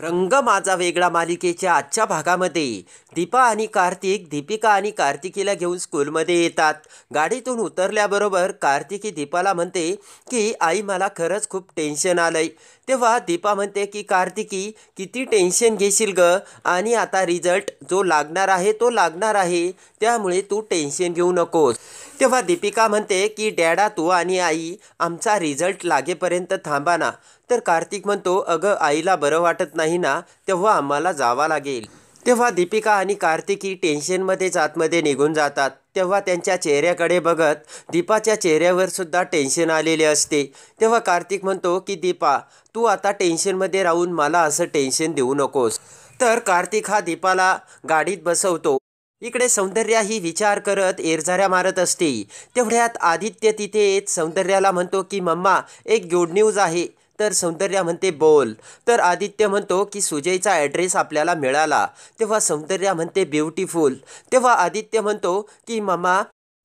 रंग माझा वेगळा मालिकेच्या आजच्या भागामध्ये दीपा आणि कार्तिक दीपिका आणि कार्तिकीला घेऊन स्कूलमध्ये येतात गाडीतून उतरल्याबरोबर कार्तिकी दीपाला म्हणते की आई मला खरंच खूप टेन्शन आलंय तेव्हा दीपा म्हणते की कार्तिकी किती टेन्शन घेशील ग आणि आता रिझल्ट जो लागणार आहे तो लागणार आहे त्यामुळे तू टेन्शन घेऊ नकोस तेव्हा दीपिका म्हणते की डॅडा तू आणि आई आमचा रिझल्ट लागेपर्यंत थांबा ना तर कार्तिक म्हणतो अगं आईला बरं वाटत नाही ना तेव्हा आम्हाला जावा लागेल तेव्हा दीपिका आणि कार्तिक ही टेन्शनमध्येच आतमध्ये निघून जातात तेव्हा त्यांच्या चेहऱ्याकडे बघत दीपाच्या चेहऱ्यावर सुद्धा टेन्शन आलेले असते तेव्हा कार्तिक म्हणतो की दीपा तू आता टेन्शनमध्ये राहून मला असं टेन्शन देऊ नकोस तर कार्तिक हा दीपाला गाडीत बसवतो इकडे ही विचार करत एरझाऱ्या मारत असते तेवढ्यात आदित्य तिथे सौंदर्याला म्हणतो की मम्मा एक गुड न्यूज आहे तर सौंदर्या म्हणते बोल तर आदित्य म्हणतो की सुजयचा ॲड्रेस आपल्याला मिळाला तेव्हा सौंदर्या म्हणते ब्युटिफुल तेव्हा आदित्य म्हणतो की मम्मा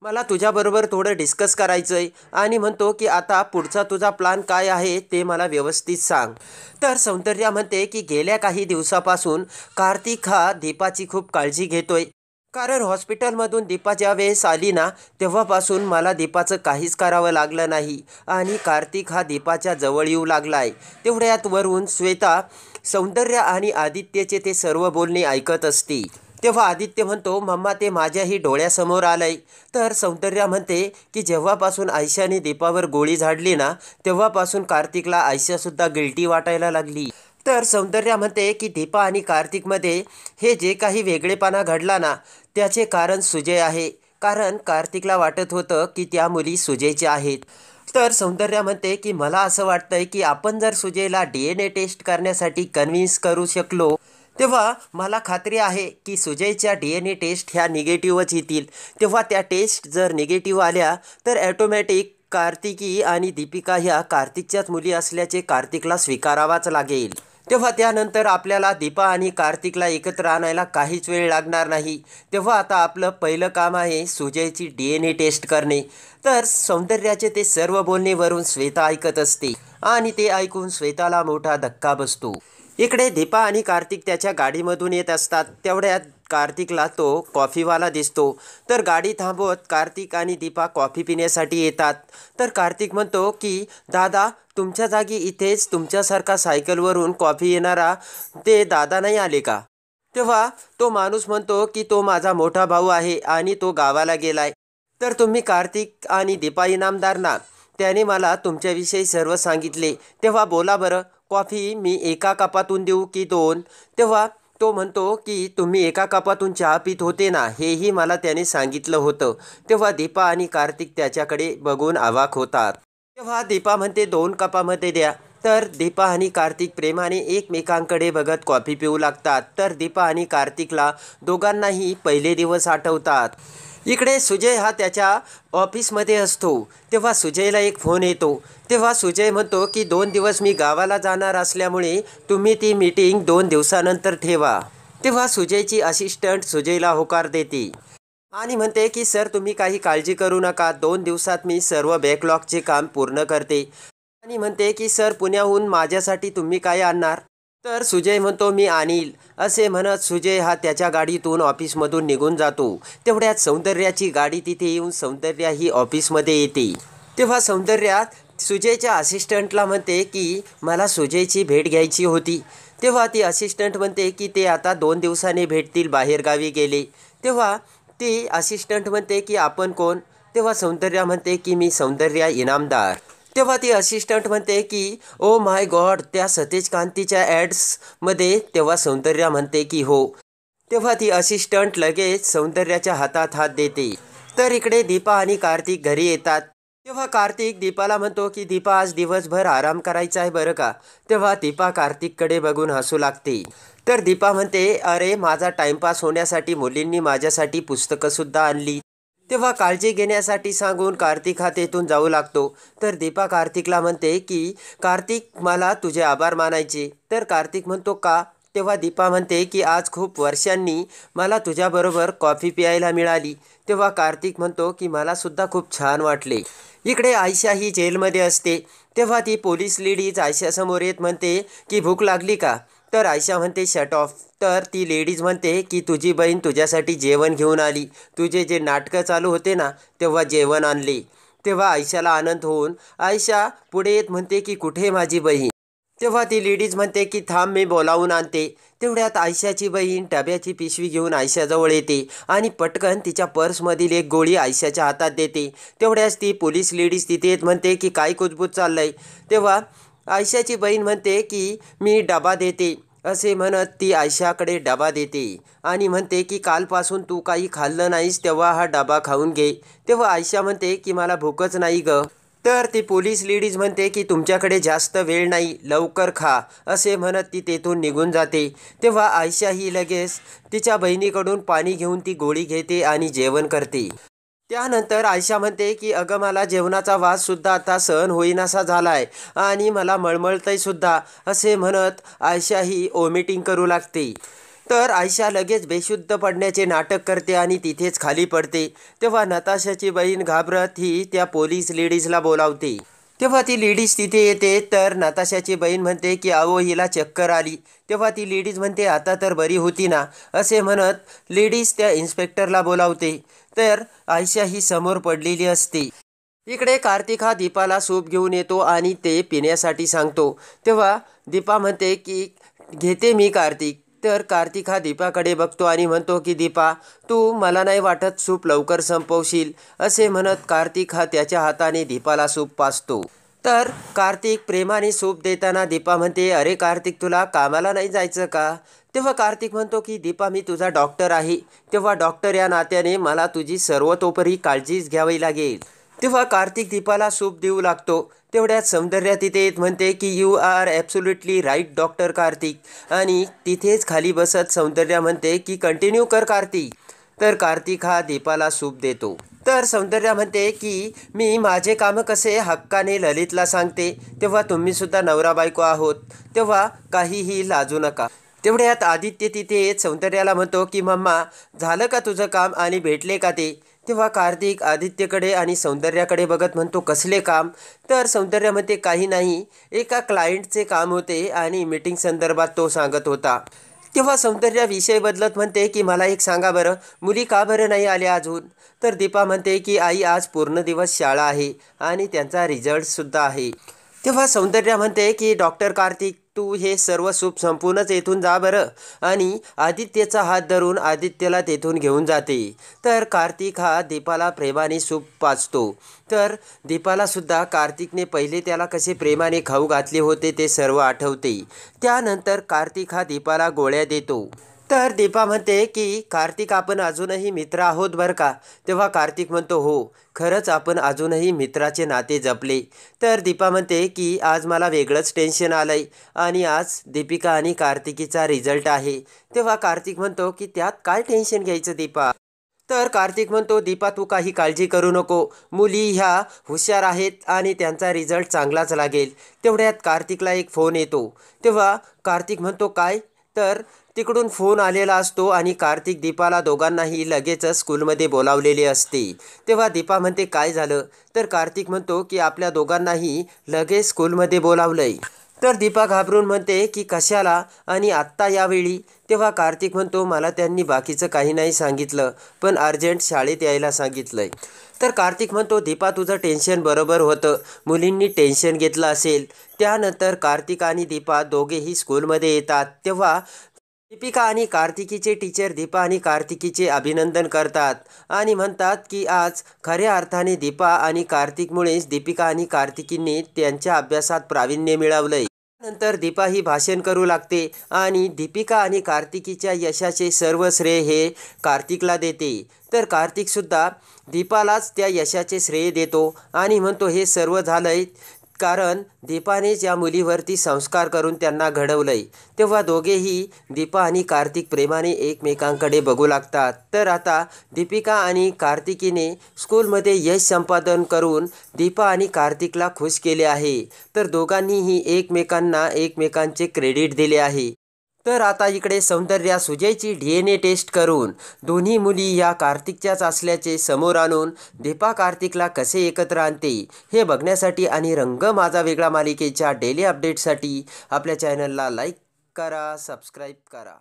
मला तुझ्याबरोबर थोडं डिस्कस करायचं आहे आणि म्हणतो की आता पुढचा तुझा प्लान काय आहे ते मला व्यवस्थित सांग तर सौंदर्या म्हणते की गेल्या काही दिवसापासून कार्तिक हा दीपाची खूप काळजी घेतोय कारण हॉस्पिटलमधून दीपा वेळेस आली ना तेव्हापासून मला दीपाचं काहीच करावं लागलं नाही आणि कार्तिक हा दीपाच्या जवळ येऊ लागला आहे तेवढ्यात वरून श्वेता सौंदर्य आणि आदित्यचे ते सर्व बोलणे ऐकत असते तेव्हा आदित्य म्हणतो मम्मा ते माझ्याही डोळ्यासमोर आलंय तर सौंदर्य म्हणते की जेव्हापासून आयशाने दीपावर गोळी झाडली ना तेव्हापासून कार्तिकला आयशासुद्धा गिल्टी वाटायला लागली तर सौंदर्यामध्ये की दीपा आणि कार्तिकमध्ये हे जे काही वेगळेपणा घडला ना त्याचे कारण सुजय आहे कारण कार्तिकला वाटत होतं की त्या मुली सुजयच्या आहेत तर सौंदर्या म्हणते की मला असं वाटतंय की आपण जर सुजयला डी एन ए टेस्ट करण्यासाठी कन्व्हिन्स करू शकलो तेव्हा मला खात्री आहे की सुजयच्या डी एन ए टेस्ट ह्या निगेटिव्हच येतील तेव्हा त्या टेस्ट जर निगेटिव्ह आल्या तर ॲटोमॅटिक कार्तिकी आणि दीपिका ह्या कार्तिकच्याच मुली असल्याचे कार्तिकला स्वीकारावाच लागेल तेव्हा त्यानंतर आपल्याला दीपा आणि कार्तिकला एकत्र आणायला काहीच वेळ लागणार नाही तेव्हा आता आपलं पहिलं काम आहे सुजयची डी एन ए टेस्ट करणे तर सौंदर्याचे ते सर्व बोलणेवरून श्वेता ऐकत असते आणि ते ऐकून श्वेताला मोठा धक्का बसतो इकडे दीपा आणि कार्तिक त्याच्या गाडीमधून येत असतात तेवढ्यात कार्तिकला तो कॉफीवाला दिसतो तर गाडी थांबवत कार्तिक आणि दीपा कॉफी पिण्यासाठी येतात तर कार्तिक म्हणतो की दादा तुमच्या जागी इथेच तुमच्यासारखा सायकलवरून कॉफी येणारा ते दादा नाही आले का तेव्हा तो माणूस म्हणतो की तो माझा मोठा भाऊ आहे आणि तो गावाला गेलाय तर तुम्ही कार्तिक आणि दीपा इनामदार ना त्याने मला तुमच्याविषयी सर्व सांगितले तेव्हा बोला बरं कॉफी मी एका कपातून देऊ की दोन तेव्हा तो म्हणतो की तुम्ही एका कपातून चहा पित होते ना हेही मला त्याने सांगितलं होतं तेव्हा दीपा आणि कार्तिक त्याच्याकडे बघून आवाक होतात तेव्हा दीपा म्हणते दोन कपामध्ये द्या तर दीपा आणि कार्तिक प्रेमाने एकमेकांकडे बघत कॉफी पिऊ लागतात तर दीपा आणि कार्तिकला दोघांनाही पहिले दिवस आठवतात इकडे सुजय हा त्याच्या ऑफिसमध्ये असतो तेव्हा सुजयला एक फोन येतो तेव्हा सुजय म्हणतो की दोन दिवस मी गावाला जाणार असल्यामुळे तुम्ही ती मीटिंग दोन दिवसानंतर ठेवा तेव्हा सुजयची असिस्टंट सुजयला होकार देते आणि म्हणते की सर तुम्ही काही काळजी करू नका दोन दिवसात मी सर्व बॅकलॉगचे काम पूर्ण करते आणि म्हणते की सर पुण्याहून माझ्यासाठी तुम्ही काय आणणार तर सुजय म्हणतो मी आणील असे म्हणत सुजय हा त्याच्या गाडीतून ऑफिसमधून निघून जातो तेवढ्यात सौंदर्याची गाडी तिथे येऊन सौंदर्या ही ऑफिसमध्ये येते तेव्हा सौंदर्यात सुजयच्या असिस्टंटला म्हणते की मला सुजयची भेट घ्यायची होती तेव्हा ती असिस्टंट म्हणते की ते आता दोन दिवसांनी भेटतील बाहेरगावी गेले तेव्हा ती असिस्टंट म्हणते की आपण कोण तेव्हा सौंदर्या म्हणते की मी सौंदर्या इनामदार तेव्हा ती असिस्टंट म्हणते की ओ माय गॉड त्या सतेज कांतीच्या ॲड्समध्ये तेव्हा सौंदर्या म्हणते की हो तेव्हा ती असिस्टंट लगेच सौंदर्याच्या हातात हात देते तर इकडे दीपा आणि कार्तिक घरी येतात तेव्हा कार्तिक दीपाला म्हणतो की दीपा आज दिवसभर आराम करायचा आहे बरं का तेव्हा दीपा कार्तिककडे बघून हसू लागते तर दीपा म्हणते अरे माझा टाईमपास होण्यासाठी मुलींनी माझ्यासाठी पुस्तकंसुद्धा आणली तेव्हा काळजी घेण्यासाठी सांगून कार्तिक हा तेथून जाऊ लागतो तर दीपा कार्तिकला म्हणते की कार्तिक मला तुझे आभार मानायचे तर कार्तिक म्हणतो का तेव्हा दीपा म्हणते की आज खूप वर्षांनी मला तुझ्याबरोबर कॉफी प्यायला मिळाली तेव्हा कार्तिक म्हणतो की मला सुद्धा खूप छान वाटले इकडे आयशा ही जेलमध्ये असते तेव्हा ती पोलीस लेडीज आयशासमोर येत म्हणते की भूक लागली का तर आयशा म्हणते शट ऑफ तर ती लेडीज म्हणते की तुझी बहीण तुझ्यासाठी जेवण घेऊन आली तुझे जे नाटकं चालू होते ना तेव्हा जेवण आणले तेव्हा आयशाला आनंद होऊन आयशा पुढे येत म्हणते की कुठे माझी बहीण तेव्हा ती लेडीज म्हणते की थांब मी बोलावून आणते तेवढ्यात आयशाची बहीण डब्याची पिशवी घेऊन आयशाजवळ येते आणि पटकन तिच्या पर्समधील एक गोळी आयशाच्या हातात देते तेवढ्याच ती पोलीस लेडीज तिथे येत म्हणते की काय कुजबूज चाललंय तेव्हा आयशाची बहीण म्हणते की मी डबा देते असे म्हणत ती आयशाकडे डबा देते आणि म्हणते की कालपासून तू काही खाल्लं नाहीस तेव्हा हा डबा खाऊन घे तेव्हा आयशा म्हणते की मला भूकच नाही ग तर ती पोलीस लेडीज म्हणते की तुमच्याकडे जास्त वेळ नाही लवकर खा असे म्हणत ती तेथून निघून जाते तेव्हा आयशा ही लगेच तिच्या बहिणीकडून पाणी घेऊन ती गोळी घेते आणि जेवण करते त्यानंतर आयशा म्हणते की अगं मला जेवणाचा वास सुद्धा आता सहन होईनासा झाला आहे आणि मला मळमळतंय सुद्धा असे म्हणत आयशा ही ओमिटिंग करू लागते तर आयशा लगेच बेशुद्ध पडण्याचे नाटक करते आणि तिथेच खाली पडते तेव्हा नताशाची बहीण घाबरत ही त्या पोलीस लेडीजला बोलावते तेव्हा ती लेडीज तिथे येते तर नाताशाची बहीण म्हणते की आवो हिला चक्कर आली तेव्हा ती लेडीज म्हणते आता तर बरी होती ना असे म्हणत लेडीज त्या इन्स्पेक्टरला बोलावते तर आयशा ही समोर पडलेली असते इकडे कार्तिक हा दीपाला सूप घेऊन येतो आणि ते पिण्यासाठी सांगतो तेव्हा दीपा म्हणते की घेते मी कार्तिक तर कार्तिक हा दीपाकडे बघतो आणि म्हणतो की दीपा तू मला नाही वाटत सूप लवकर संपवशील असे म्हणत कार्तिक हा त्याच्या हाताने दीपाला सूप पाचतो तर कार्तिक प्रेमाने सूप देताना दीपा म्हणते अरे कार्तिक तुला कामाला नाही जायचं का तेव्हा कार्तिक म्हणतो की दीपा मी तुझा डॉक्टर आहे तेव्हा डॉक्टर या नात्याने मला तुझी सर्वतोपरी काळजीच घ्यावी लागेल तेव्हा कार्तिक दीपाला सूप देऊ लागतो तेवढ्यात सौंदर्या तिथे येत म्हणते की you are absolutely right doctor Kartik आणि तिथेच खाली बसत सौंदर्या म्हणते की कंटिन्यू कर कार्तिक तर कार्तिक हा दीपाला सूप देतो तर सौंदर्या म्हणते की मी माझे कामं कसे हक्काने ललितला सांगते तेव्हा तुम्हीसुद्धा नवरा बायको आहोत तेव्हा काहीही लाजू नका तेवढ्यात आदित्य तिथे सौंदर्याला म्हणतो की मम्मा झालं का तुझं काम आणि भेटले का ते तेव्हा कार्तिक आदित्यकडे आणि सौंदर्याकडे बघत म्हणतो कसले काम तर सौंदर्यामध्ये काही नाही एका क्लायंटचे काम होते आणि मीटिंग संदर्भात तो सांगत होता तेव्हा सौंदर्या विषय बदलत म्हणते की मला एक सांगा बरं मुली का बरं नाही आल्या अजून तर दीपा म्हणते की आई आज पूर्ण दिवस शाळा आहे आणि त्यांचा रिझल्टसुद्धा आहे तेव्हा सौंदर्या म्हणते की डॉक्टर कार्तिक तू हे सर्व सूप संपूर्णच येथून जा बरं आणि आदित्यचा हात धरून आदित्यला तेथून घेऊन जाते तर कार्तिक हा दीपाला प्रेमाने सूप पाचतो तर दीपालासुद्धा कार्तिकने पहिले त्याला कसे प्रेमाने खाऊ घातले होते ते सर्व आठवते त्यानंतर कार्तिक हा दीपाला गोळ्या देतो तर दीपा म्हणते की कार्तिक आपण अजूनही मित्र आहोत बरं का तेव्हा कार्तिक म्हणतो हो खरंच आपण अजूनही मित्राचे नाते जपले तर दीपा म्हणते की आज मला वेगळंच टेन्शन आलं आहे आणि आज दीपिका आणि कार्तिकीचा रिझल्ट आहे तेव्हा कार्तिक म्हणतो की त्यात काय टेन्शन घ्यायचं दीपा तर कार्तिक म्हणतो दीपा तू काही काळजी करू नको मुली ह्या हुशार आहेत आणि त्यांचा रिझल्ट चांगलाच लागेल तेवढ्यात कार्तिकला एक फोन येतो तेव्हा कार्तिक म्हणतो काय तर तिकडून फोन आलेला असतो आणि कार्तिक दीपाला दोघांनाही लगेचच स्कूलमध्ये बोलावलेले असते तेव्हा दीपा म्हणते काय झालं तर कार्तिक म्हणतो की आपल्या दोघांनाही लगेच स्कूलमध्ये बोलावलंय तर दीपा घाबरून म्हणते की कशाला आणि आत्ता यावेळी तेव्हा कार्तिक म्हणतो मला त्यांनी बाकीचं काही नाही सांगितलं पण अर्जंट शाळेत यायला सांगितलं तर कार्तिक म्हणतो दीपा तुझं टेन्शन बरोबर होतं मुलींनी टेन्शन घेतलं असेल त्यानंतर कार्तिक आणि दीपा दोघेही स्कूलमध्ये येतात तेव्हा दीपिका आणि कार्तिकीचे टीचर दीपा आणि कार्तिकीचे अभिनंदन करतात आणि म्हणतात की आज खऱ्या अर्थाने दीपा आणि कार्तिकमुळेच दीपिका आणि कार्तिकींनी त्यांच्या अभ्यासात प्रावीण्य मिळवलंय नंतर दीपा ही भाषण करू लागते आणि दीपिका आणि कार्तिकीच्या यशाचे सर्व श्रेय हे कार्तिकला देते तर कार्तिकसुद्धा दीपालाच त्या यशाचे श्रेय देतो आणि म्हणतो हे सर्व झालंय कारण दीपानेच या मुलीवरती संस्कार करून त्यांना घडवलंय तेव्हा दोघेही दीपा आणि कार्तिक प्रेमाने एकमेकांकडे बघू लागतात तर आता दीपिका आणि कार्तिकीने स्कूलमध्ये यश संपादन करून दीपा आणि कार्तिकला खुश केले आहे तर दोघांनीही एकमेकांना एकमेकांचे क्रेडिट दिले आहे तर आता इकडे सौंदर्या सुजयची डी एन ए टेस्ट करून दोन्ही मुली या कार्तिकच्याच असल्याचे समोर आणून दीपा कार्तिकला कसे एकत्र आणते हे बघण्यासाठी आणि रंग माझा वेगळा मालिकेच्या डेली अपडेटसाठी आपल्या चॅनलला लाईक करा सबस्क्राईब करा